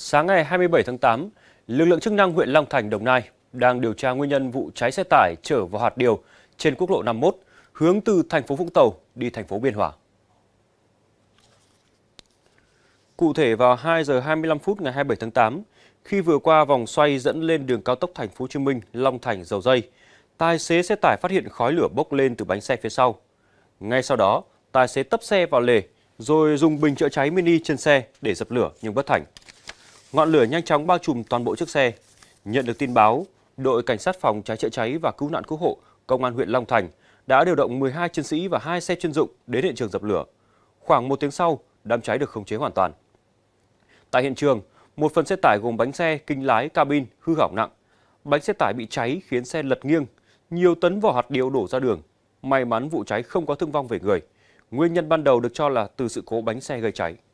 Sáng ngày 27 tháng 8, lực lượng chức năng huyện Long Thành, Đồng Nai đang điều tra nguyên nhân vụ cháy xe tải chở vào hạt điều trên quốc lộ 51 hướng từ thành phố Vũng Tàu đi thành phố Biên Hòa. Cụ thể vào 2 giờ 25 phút ngày 27 tháng 8, khi vừa qua vòng xoay dẫn lên đường cao tốc thành phố Hồ Chí Minh Long Thành Dầu Dây, tài xế xe tải phát hiện khói lửa bốc lên từ bánh xe phía sau. Ngay sau đó, tài xế tấp xe vào lề rồi dùng bình chữa cháy mini trên xe để dập lửa nhưng bất thành. Ngọn lửa nhanh chóng bao trùm toàn bộ chiếc xe. Nhận được tin báo, đội cảnh sát phòng cháy chữa cháy và cứu nạn cứu hộ công an huyện Long Thành đã điều động 12 chiến sĩ và hai xe chuyên dụng đến hiện trường dập lửa. Khoảng một tiếng sau, đám cháy được khống chế hoàn toàn. Tại hiện trường, một phần xe tải gồm bánh xe, kinh lái, cabin hư hỏng nặng. Bánh xe tải bị cháy khiến xe lật nghiêng, nhiều tấn vỏ hạt điều đổ ra đường. May mắn vụ cháy không có thương vong về người. Nguyên nhân ban đầu được cho là từ sự cố bánh xe gây cháy.